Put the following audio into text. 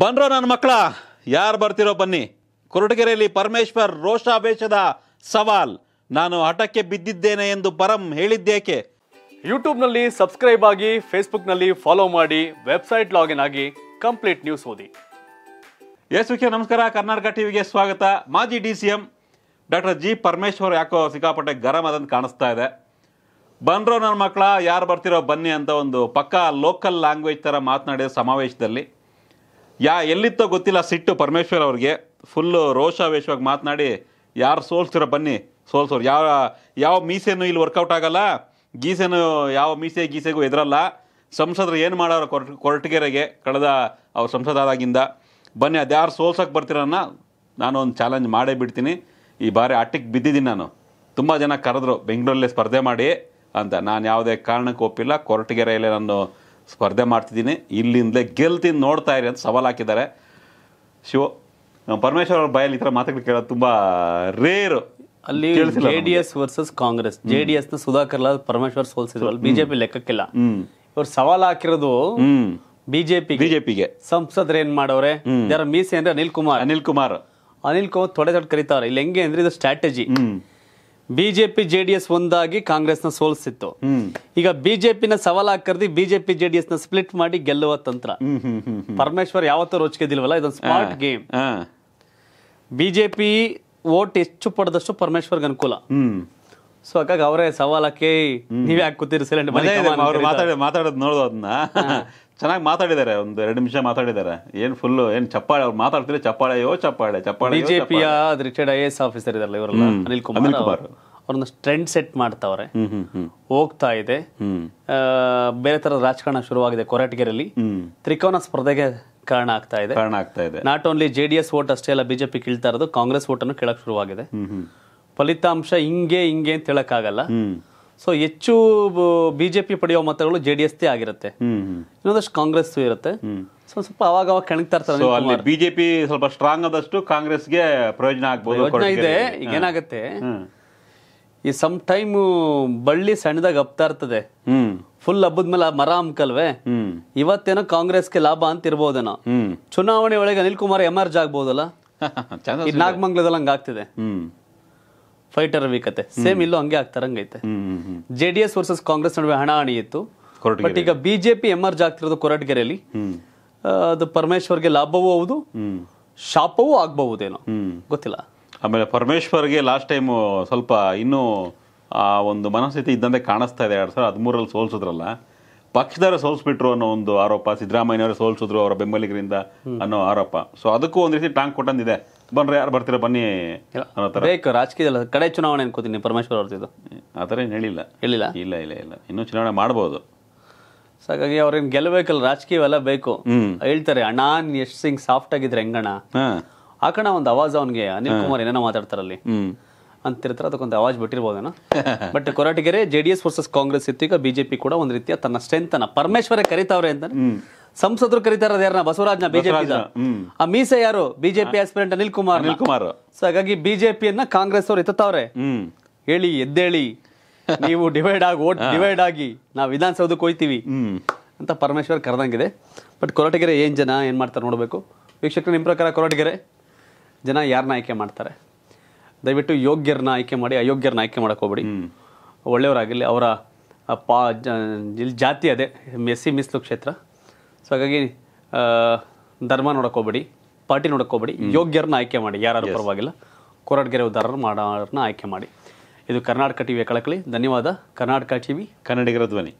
ಬನ್ರೋ ನನ್ನ ಮಕ್ಕಳ ಯಾರು ಬರ್ತಿರೋ ಬನ್ನಿ ಕೊರಟಗೆರೆಯಲ್ಲಿ ಪರಮೇಶ್ವರ್ ರೋಷಾವೇಶದ ಸವಾಲ್ ನಾನು ಹಠಕ್ಕೆ ಬಿದ್ದಿದ್ದೇನೆ ಎಂದು ಪರಂ ಹೇಳಿದ್ದೇಕೆ ಯೂಟ್ಯೂಬ್ನಲ್ಲಿ ಸಬ್ಸ್ಕ್ರೈಬ್ ಆಗಿ ಫೇಸ್ಬುಕ್ನಲ್ಲಿ ಫಾಲೋ ಮಾಡಿ ವೆಬ್ಸೈಟ್ ಲಾಗಿನ್ ಆಗಿ ಕಂಪ್ಲೀಟ್ ನ್ಯೂಸ್ ಓದಿ ಎಸ್ ನಮಸ್ಕಾರ ಕರ್ನಾಟಕ ಟಿವಿಗೆ ಸ್ವಾಗತ ಮಾಜಿ D C M doctor G Parameshwar ಯಾಕೋ ಸಿಕ್ಕಾಪಟ್ಟೆ ಗರಂ ಅದಂತ ಕಾಣಿಸ್ತಾ ಇದೆ ಬನ್ರೋ ನನ್ನ ಮಕ್ಕಳ ಯಾರು ಬರ್ತಿರೋ ಬನ್ನಿ ಅಂತ ಒಂದು ಪಕ್ಕಾ ಲೋಕಲ್ ಲ್ಯಾಂಗ್ವೇಜ್ ಥರ ಮಾತನಾಡಿದ ಸಮಾವೇಶದಲ್ಲಿ ಯಾ ಎಲ್ಲಿತ್ತೋ ಗೊತ್ತಿಲ್ಲ ಸಿಟ್ಟು ಪರಮೇಶ್ವರ್ ಅವ್ರಿಗೆ ಫುಲ್ಲು ರೋಷಾವೇಶವಾಗಿ ಮಾತನಾಡಿ ಯಾರು ಸೋಲ್ಸ್ತೀರ ಬನ್ನಿ ಸೋಲ್ಸೋರು ಯಾವ ಯಾವ ಮೀಸೇನೂ ಇಲ್ಲಿ ವರ್ಕೌಟ್ ಆಗಲ್ಲ ಗೀಸೆನೂ ಯಾವ ಮೀಸೆ ಗೀಸೆಗೂ ಎದುರಲ್ಲ ಸಂಸದರು ಏನು ಮಾಡೋರು ಕೊರಟ ಕೊರಟಗೆರೆಗೆ ಕಳೆದ ಅವ್ರ ಆದಾಗಿಂದ ಬನ್ನಿ ಅದು ಯಾರು ಸೋಲ್ಸೋಕೆ ಬರ್ತೀರನ್ನ ನಾನು ಒಂದು ಚಾಲೆಂಜ್ ಮಾಡೇ ಬಿಡ್ತೀನಿ ಈ ಬಾರಿ ಆಟಿಕ್ ಬಿದ್ದಿದ್ದೀನಿ ನಾನು ತುಂಬ ಜನ ಕರೆದ್ರು ಬೆಂಗಳೂರಲ್ಲೇ ಸ್ಪರ್ಧೆ ಮಾಡಿ ಅಂತ ನಾನು ಯಾವುದೇ ಕಾರಣಕ್ಕೂ ಒಪ್ಪಿಲ್ಲ ಕೊರಟಗೆರೆಯಲ್ಲೇ ನಾನು ಸ್ಪರ್ಧೆ ಮಾಡ್ತಿದ್ದೀನಿ ಇಲ್ಲಿಂದಲೇ ಗೆಲ್ತೀನಿ ನೋಡ್ತಾ ಇರಿ ಅಂತ ಸವಾಲು ಹಾಕಿದ್ದಾರೆ ಶಿವ ಪರಮೇಶ್ವರ್ ಅವ್ರ ಬಾಯಲ್ಲಿ ಈ ಥರ ಮಾತುಗಳು ಕೇಳೋದು ತುಂಬ ಅಲ್ಲಿ J D S versus Congress J D ಎಸ್ನ ಸುಧಾಕರ್ ಲಾಲ್ ಪರಮೇಶ್ವರ್ ಅಲ್ಲಿ ಬಿಜೆಪಿ ಲೆಕ್ಕಕ್ಕಿಲ್ಲ ಇವ್ರು ಸವಾಲ್ ಹಾಕಿರೋದು ಬಿಜೆಪಿ ಬಿಜೆಪಿಗೆ ಸಂಸದ್ರ ಏನ್ ಮಾಡವ್ರೆ ಯಾರ ಮೀಸೆ ಅಂದ್ರೆ ಅನಿಲ್ ಕುಮಾರ್ ಅನಿಲ್ ಕುಮಾರ್ ಅನಿಲ್ ಕುಮಾರ್ ತೊಡೆ ತೊಡೆ ಕರೀತಾವ್ರೆ ಇಲ್ಲಿ ಹೆಂಗೆ ಅಂದ್ರೆ ಇದು ಸ್ಟ್ರಾಟಜಿ ಬಿಜೆಪಿ ಜೆಡಿಎಸ್ ಒಂದಾಗಿ ಕಾಂಗ್ರೆಸ್ನ ಸೋಲಿಸಿತ್ತು ಈಗ ಬಿಜೆಪಿನ ಸವಾಲಾಕರ್ದಿ ಬಿಜೆಪಿ ಜೆಡಿಎಸ್ ನ ಸ್ಪ್ಲಿಟ್ ಮಾಡಿ ಗೆಲ್ಲುವ ತಂತ್ರ ಪರಮೇಶ್ವರ್ ಯಾವತ್ತೂ ರೋಚಿಕೆದಿಲ್ವಲ್ಲ ಇದೊಂದು ಸ್ಮಾರ್ಟ್ ಗೇಮ್ ಬಿಜೆಪಿ ವೋಟ್ ಹೆಚ್ಚು ಪಡೆದಷ್ಟು ಪರಮೇಶ್ವರ್ಗೆ ಅನುಕೂಲ ಸೊ ಹಾಗಾಗಿ ಅವರೇ ಸವಾಲಕ್ಕೆ ನೀವ್ ಯಾಕೆ ಕೂತಿರಿ ಸೈಲೆಂಟ್ ಮಾತಾಡಿ ಮಾತಾಡ ಮಾತಾಡೋದು ನೋಡೋದು ಅದನ್ನ ಚೆನ್ನಾಗಿ ಮಾತಾಡಿದ್ದಾರೆ ಒಂದು ಎರಡು ನಿಮಿಷ ಮಾತಾಡಿದ್ದಾರೆ ಏನ್ ಫುಲ್ ಏನ್ ಚಪ್ಪಾಳೆ ಅವ್ರು ಮಾತಾಡ್ತಿದ್ರೆ ಚಪ್ಪಾಳೆ ಯೋ ಚಪ್ಪಾಳೆ ಚಪ್ಪಾಳೆ ಬಿಜೆಪಿಯ ರಿಟೈರ್ಡ್ ಐ ಎಸ್ ಆಫೀಸರ್ ಇದಾರಲ್ಲ ಇವರಲ್ಲ ಅನಿಲ್ ಕುಮಾರ್ ಅವ್ರನ್ನ ಟ್ರೆಂಡ್ ಸೆಟ್ ಮಾಡ್ತಾವ್ರೆ ಹೋಗ್ತಾ ಇದೆ ಬೇರೆ ತರದ ರಾಜಕಾರಣ ಶುರುವಾಗಿದೆ ಕೊರಟಗೆರೆಯಲ್ಲಿ ತ್ರಿಕೋನ ಸ್ಪರ್ಧೆಗೆ ಕಾರಣ ಆಗ್ತಾ ಇದೆ ಕಾರಣ ಆಗ್ತಾ ಇದೆ ನಾಟ್ ಓನ್ಲಿ ಜೆಡಿಎಸ್ ವೋಟ್ ಅಷ್ಟೇ ಅಲ್ಲ ಬಿಜೆಪಿ ಕೀಳ್ತಾ ಇರೋದು ಕಾಂಗ್ರೆಸ್ ವೋಟ್ ಅನ್ನು ಕೇಳಕ್ ಶುರುವಾಗಿದೆ ಫಲಿತಾಂಶ ಹಿಂಗೆ ಹಿಂಗೆ ಅಂತ ಆಗಲ್ಲ ಸೊ ಹೆಚ್ಚು ಬಿಜೆಪಿ ಪಡೆಯುವ ಮತಗಳು ಜೆ ಡಿ ಎಸ್ ಆಗಿರುತ್ತೆ ಇನ್ನೊಂದಷ್ಟು ಕಾಂಗ್ರೆಸ್ ಇರುತ್ತೆ ಸ್ವಲ್ಪ ಸ್ವಲ್ಪ ಅವಾಗ ಅವಾಗ ಕೆಣಗ್ತಾ ಇರ್ತಾರೆ ಬಿಜೆಪಿ ಸ್ವಲ್ಪ ಸ್ಟ್ರಾಂಗ್ ಆದಷ್ಟು ಕಾಂಗ್ರೆಸ್ಗೆ ಪ್ರಯೋಜನ ಆಗ್ಬೋದು ಇದೆ ಈಗ ಏನಾಗುತ್ತೆ ಈ ಸಮ್ ಟೈಮ್ ಬಳ್ಳಿ ಸಣ್ಣದಾಗ ಹಬ್ತಾ ಇರ್ತದೆ ಫುಲ್ ಹಬ್ಬದ ಮೇಲೆ ಮರ ಅಮ್ಕಲ್ವೇ ಇವತ್ತೇನೋ ಕಾಂಗ್ರೆಸ್ಗೆ ಲಾಭ ಅಂತ ಇರ್ಬೋದೇನೋ ಚುನಾವಣೆ ಒಳಗೆ ಅನಿಲ್ ಕುಮಾರ್ ಎಮರ್ಜ್ ಆಗ್ಬೋದಲ್ಲ ನಾಗಮಂಗ್ಲದಲ್ಲಿ ಹಂಗಾಗ್ತಿದೆ ಫೈಟರ್ ವೀಕತೆ ಸೇಮ್ ಇಲ್ಲೂ ಹಂಗೆ ಆಗ್ತಾರಂಗೈತೆ J D S versus Congress ನಡುವೆ ಹಣಿ ಇತ್ತು ಬಟ್ ಈಗ ಬಿಜೆಪಿ ಎಮರ್ಜ್ ಆಗ್ತಿರೋದು ಕೊರಟಗೆರೆಯಲ್ಲಿ ಅದು ಪರಮೇಶ್ವರ್ಗೆ ಲಾಭವೂ ಹೌದು ಶಾಪವೂ ಆಗಬಹುದೇನೋ ಗೊತ್ತಿಲ್ಲ ಆಮೇಲೆ ಪರಮೇಶ್ವರ್ಗೆ ಲಾಸ್ಟ್ ಟೈಮ್ ಸ್ವಲ್ಪ ಇನ್ನೂ ಆ ಒಂದು ಮನಸ್ಥಿತಿ ಇದ್ದಂತೆ ಕಾಣಿಸ್ತಾ ಇದೆ ಎರಡು ಸಾವಿರದ ಹದಿಮೂರಲ್ಲಿ ಸೋಲ್ಸಿದ್ರಲ್ಲ ಪಕ್ಷದವರೇ ಸೋಲ್ಸ್ಬಿಟ್ರು ಅನ್ನೋ ಒಂದು ಆರೋಪ ಸಿದ್ದರಾಮಯ್ಯನವರೇ ಸೋಲ್ಸಿದ್ರು ಅವರ ಬೆಂಬಲಿಗರಿಂದ ಅನ್ನೋ ಆರೋಪ ಸೊ ಅದಕ್ಕೂ ಒಂದು ರೀತಿ ಟಾಂಗ್ ಕೊಟ್ಟಂದಿದೆ ಬನ್ರಿ ಯಾರು ಬರ್ತೀರಾ ಬನ್ನಿ ಬೇಕು ರಾಜಕೀಯದಲ್ಲ ಕಡೆ ಚುನಾವಣೆ ಅನ್ಕೋತೀನಿ ಪರಮೇಶ್ವರ್ ಅವ್ರದ್ದು ಆ ಥರ ಏನು ಹೇಳಿಲ್ಲ ಹೇಳಿಲ್ಲ ಇಲ್ಲ ಇಲ್ಲ ಇಲ್ಲ ಇನ್ನೂ ಚುನಾವಣೆ ಮಾಡ್ಬೋದು ಸೊ ಹಾಗಾಗಿ ಅವ್ರೇನು ಗೆಲ್ಲಬೇಕಲ್ಲ ರಾಜಕೀಯವೆಲ್ಲ ಬೇಕು ಹೇಳ್ತಾರೆ ಅಣ್ಣ ಯಶ್ ಸಿಂಗ್ ಸಾಫ್ಟ್ ಆಗಿದ್ರೆ ಹೆಂಗಣ್ಣ ಆ ಕಣ ಒಂದು ಅವಾಜ್ ಅವನಿಗೆ ಅನಿಲ್ ಕುಮಾರ್ ಏನೇನೋ ಮಾತಾಡ್ತಾರಲ್ಲಿ ಅಂತಿರ್ತಾರೆ ಅದಕ್ಕೊಂದು ಅವಾಜ್ ಬಿಟ್ಟಿರ್ಬೋದೇನೋ but Koratagere J D S versus Congress ಇತ್ತು ಈಗ ಬಿಜೆಪಿ ಕೂಡ ಒಂದು ರೀತಿಯ ತನ್ನ ಸ್ಟ್ರೆಂತ್ ಅನ್ನ ಪರಮೇಶ್ವರೇ ಕರಿತಾವ್ರೆ ಅಂತ ಸಂಸದರು ಕರೀತಾರದ ಯಾರನ್ನ ಬಸವರಾಜ್ನ ಬಿಜೆಪಿ ಆ ಮೀಸೆ ಯಾರು BJP aspirant Anil Kumar Anil Kumar so ಹಾಗಾಗಿ ಬಿಜೆಪಿಯನ್ನ ಕಾಂಗ್ರೆಸ್ ಅವರು ಎತ್ತವ್ರೆ ಹೇಳಿ ಎದ್ದೇಳಿ ನೀವು ಡಿವೈಡ್ ಆಗಿ ಓಟ್ ಡಿವೈಡ್ ಆಗಿ ನಾವು ವಿಧಾನಸೌಧಕ್ಕೆ ಹೋಯ್ತೀವಿ ಅಂತ ಪರಮೇಶ್ವರ್ ಕರೆದಂಗಿದೆ ಬಟ್ ಕೊರಟಗೆರೆ ಏನ್ ಜನ ಏನ್ ಮಾಡ್ತಾರೆ ನೋಡಬೇಕು ವೀಕ್ಷಕರು ನಿಮ್ಮ ಪ್ರಕಾರ ಕೊರಟಗೆರೆ ಜನ ಯಾರನ್ನ ಆಯ್ಕೆ ಮಾಡ್ತಾರೆ ದಯವಿಟ್ಟು ಯೋಗ್ಯರನ್ನ ಆಯ್ಕೆ ಮಾಡಿ ಅಯೋಗ್ಯರನ್ನ ಆಯ್ಕೆ ಮಾಡಕ್ಕೆ ಹೋಗ್ಬೇಡಿ ಒಳ್ಳೆಯವರಾಗಲಿ ಅವರ ಪಾ ಜಾತಿ ಅದೇ ಮೆಸ್ಸಿ ಸಿ ಮೀಸಲು ಕ್ಷೇತ್ರ ಸೊ ಹಾಗಾಗಿ ಧರ್ಮ ಹೋಗ್ಬೇಡಿ ಪಾರ್ಟಿ ನೋಡೋಕ್ಕೋಗ್ಬೇಡಿ ಯೋಗ್ಯರನ್ನ ಆಯ್ಕೆ ಮಾಡಿ ಯಾರು ಪರವಾಗಿಲ್ಲ ಕೊರಟಗೆರೆ ಉದಾರರು ಮಾಡೋರನ್ನ ಆಯ್ಕೆ ಮಾಡಿ ಇದು ಕರ್ನಾಟಕ ವಿಯ ಕಳಕಳಿ ಧನ್ಯವಾದ ಕರ್ನಾಟಕ ವಿ ಕನ್ನಡಿಗರ ಧ್ವನಿ